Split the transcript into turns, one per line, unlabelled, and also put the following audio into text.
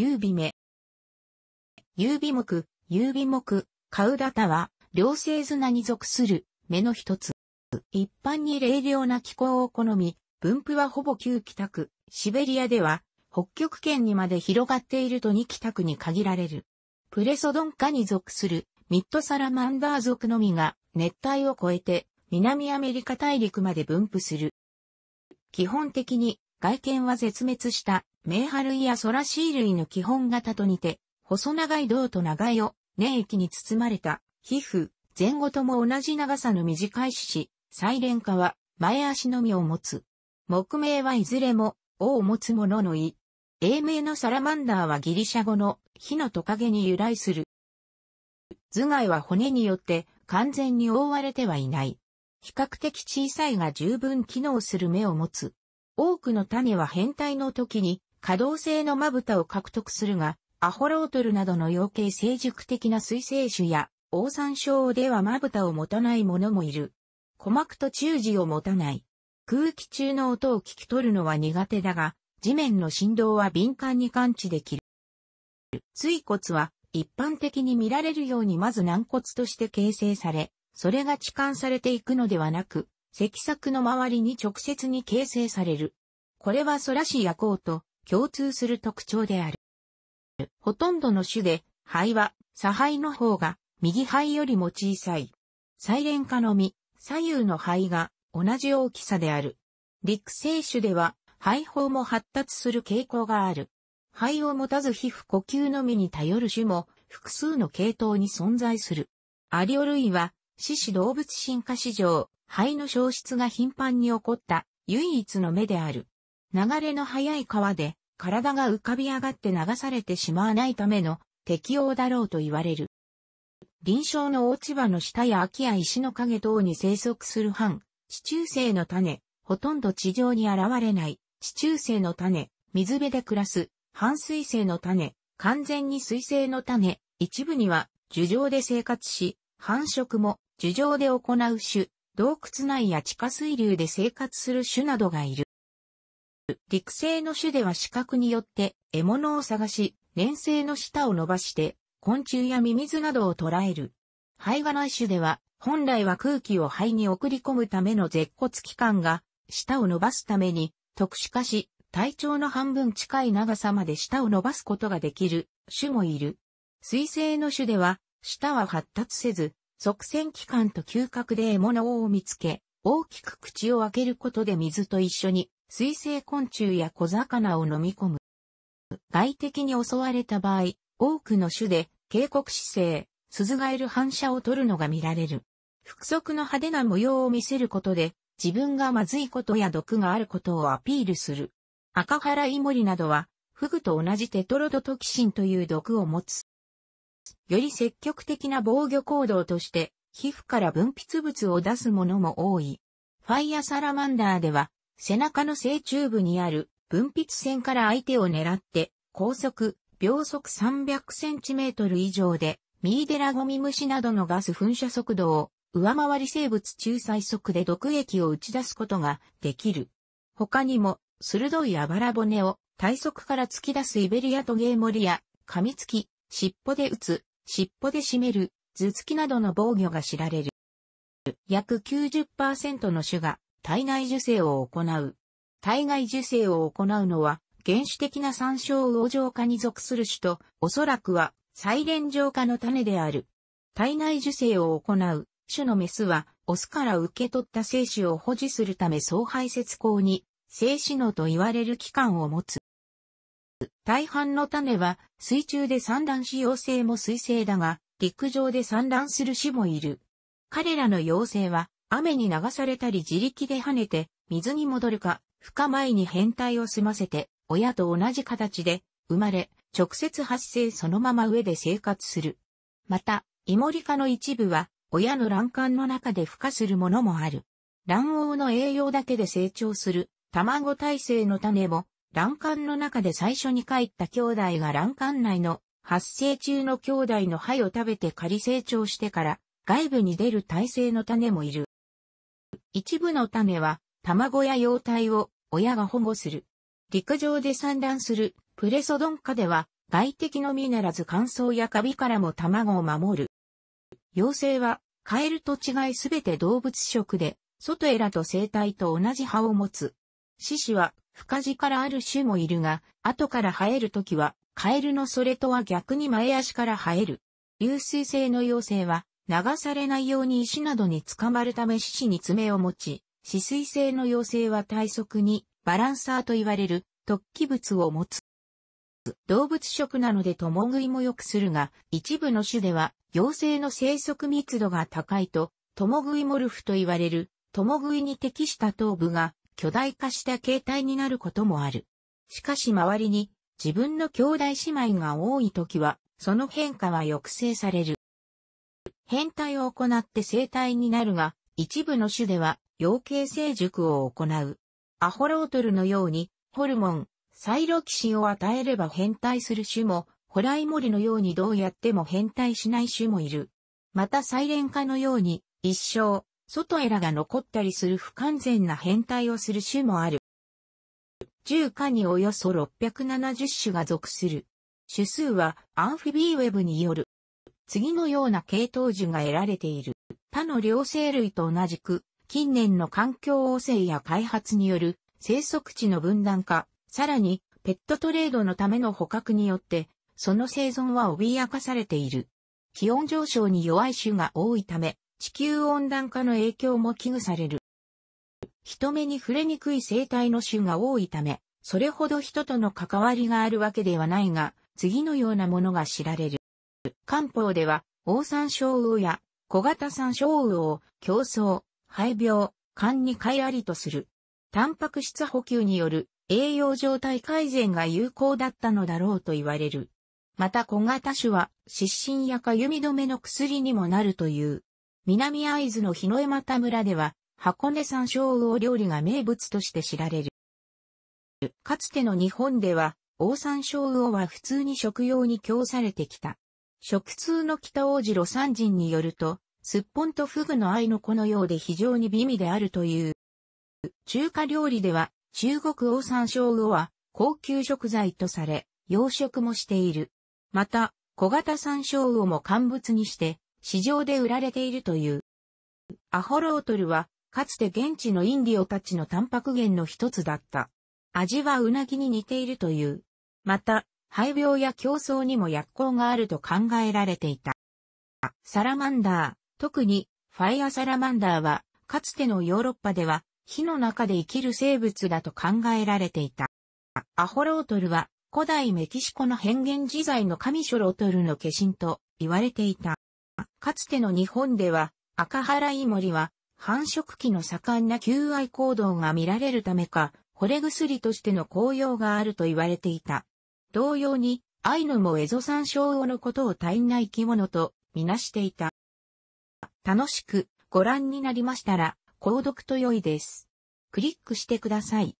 優美目。優美目、優美目、カウダタは、両性綱に属する、目の一つ。一般に冷涼な気候を好み、分布はほぼ旧北区、シベリアでは、北極圏にまで広がっていると2北区に限られる。プレソドン科に属する、ミッドサラマンダー族のみが、熱帯を越えて、南アメリカ大陸まで分布する。基本的に外見は絶滅したメイハ類やソラシー類の基本型と似て、細長い胴と長いを粘液に包まれた皮膚、前後とも同じ長さの短いし、サイレンカは前足のみを持つ。木名はいずれも、尾を持つものの意。英名のサラマンダーはギリシャ語の火のトカゲに由来する。頭蓋は骨によって完全に覆われてはいない。比較的小さいが十分機能する目を持つ。多くの種は変態の時に可動性のまぶたを獲得するが、アホロートルなどの養鶏成熟的な水生種や、オ山ウではまぶたを持たないものもいる。鼓膜と中耳を持たない。空気中の音を聞き取るのは苦手だが、地面の振動は敏感に感知できる。椎骨は一般的に見られるようにまず軟骨として形成され、それが置換されていくのではなく、脊索の周りに直接に形成される。これはソラシアコウと共通する特徴である。ほとんどの種で、肺は、左肺の方が、右肺よりも小さい。サイレン科の実、左右の肺が、同じ大きさである。陸生種では、肺胞も発達する傾向がある。肺を持たず皮膚呼吸のみに頼る種も、複数の系統に存在する。アリオ類は、獅子動物進化史上、肺の消失が頻繁に起こった、唯一の目である。流れの速い川で、体が浮かび上がって流されてしまわないための適応だろうと言われる。臨床の落ち葉の下や秋や石の影等に生息する半、地中生の種、ほとんど地上に現れない、地中生の種、水辺で暮らす、半水生の種、完全に水生の種、一部には樹上で生活し、繁殖も樹上で行う種、洞窟内や地下水流で生活する種などがいる。陸生の種では視覚によって獲物を探し、粘性の舌を伸ばして、昆虫やミミズなどを捉える。肺がない種では、本来は空気を肺に送り込むための舌骨器官が、舌を伸ばすために、特殊化し、体長の半分近い長さまで舌を伸ばすことができる種もいる。水生の種では、舌は発達せず、側線器官と嗅覚で獲物を見つけ、大きく口を開けることで水と一緒に水生昆虫や小魚を飲み込む。外敵に襲われた場合、多くの種で警告姿勢、鈴がいる反射を取るのが見られる。複足の派手な模様を見せることで、自分がまずいことや毒があることをアピールする。赤原イモリなどは、フグと同じテトロドトキシンという毒を持つ。より積極的な防御行動として、皮膚から分泌物を出すものも多い。ファイアサラマンダーでは、背中の正中部にある分泌腺から相手を狙って、高速、秒速 300cm 以上で、ミーデラゴミムシなどのガス噴射速度を上回り生物中最速で毒液を打ち出すことができる。他にも、鋭いあばら骨を体側から突き出すイベリアトゲーモリや、噛みつき、尻尾で打つ、尻尾で締める、頭突きなどの防御が知られる。約90%の種が体外受精を行う。体外受精を行うのは、原始的な参照王状化に属する種と、おそらくは、サイレン状化の種である。体内受精を行う、種のメスは、オスから受け取った精子を保持するため総排泄口に、精子のと言われる器官を持つ。大半の種は、水中で産卵し幼生も水性だが、陸上で産卵する種もいる。彼らの陽性は、雨に流されたり自力で跳ねて、水に戻るか、孵化前に変態を済ませて、親と同じ形で、生まれ、直接発生そのまま上で生活する。また、イモリ科の一部は、親の卵管の中で孵化するものもある。卵黄の栄養だけで成長する、卵耐性の種も、卵管の中で最初に帰った兄弟が卵管内の発生中の兄弟の肺を食べて仮成長してから外部に出る耐性の種もいる。一部の種は卵や幼体を親が保護する。陸上で産卵するプレソドン科では外敵のみならず乾燥やカビからも卵を守る。幼生はカエルと違いすべて動物食で、外エラと生態と同じ葉を持つ。獅子は、深地からある種もいるが、後から生えるときは、カエルのそれとは逆に前足から生える。流水性の幼生は、流されないように石などに捕まるため獅子に爪を持ち、止水性の妖精は体側にバランサーと言われる突起物を持つ。動物食なので共食いも良くするが、一部の種では妖精の生息密度が高いと、共食いモルフと言われる、共食いに適した頭部が巨大化した形態になることもある。しかし周りに自分の兄弟姉妹が多い時は、その変化は抑制される。変態を行って生体になるが、一部の種では、養鶏成熟を行う。アホロートルのように、ホルモン、サイロキシンを与えれば変態する種も、ホライモリのようにどうやっても変態しない種もいる。またサイレン化のように、一生、外エラが残ったりする不完全な変態をする種もある。10におよそ670種が属する。種数はアンフィビーウェブによる。次のような系統樹が得られている。他の両生類と同じく、近年の環境汚染や開発による生息地の分断化、さらにペットトレードのための捕獲によって、その生存は脅かされている。気温上昇に弱い種が多いため、地球温暖化の影響も危惧される。人目に触れにくい生態の種が多いため、それほど人との関わりがあるわけではないが、次のようなものが知られる。漢方では、大山椒魚や小型山椒魚を競争、肺病、肝に貝ありとする。タンパク質補給による栄養状態改善が有効だったのだろうと言われる。また小型種は湿疹やかゆみ止めの薬にもなるという。南会津の日の山又村では、箱根山椒魚料理が名物として知られる。かつての日本では、大山椒魚は普通に食用に供されてきた。食通の北王子魯山人によると、すっぽんとフグの愛の子のようで非常に美味であるという。中華料理では、中国王山椒魚は高級食材とされ、養殖もしている。また、小型山椒魚も乾物にして、市場で売られているという。アホロートルは、かつて現地のインディオたちのタンパク源の一つだった。味はうなぎに似ているという。また、肺病や競争にも薬効があると考えられていた。サラマンダー、特にファイアサラマンダーは、かつてのヨーロッパでは、火の中で生きる生物だと考えられていた。アホロートルは、古代メキシコの変幻自在の神ショロトルの化身と言われていた。かつての日本では、赤原イモリは、繁殖期の盛んな求愛行動が見られるためか、惚れ薬としての効用があると言われていた。同様に、アイヌもエゾサンショウオのことを体内生き物とみなしていた。楽しくご覧になりましたら、購読と良いです。クリックしてください。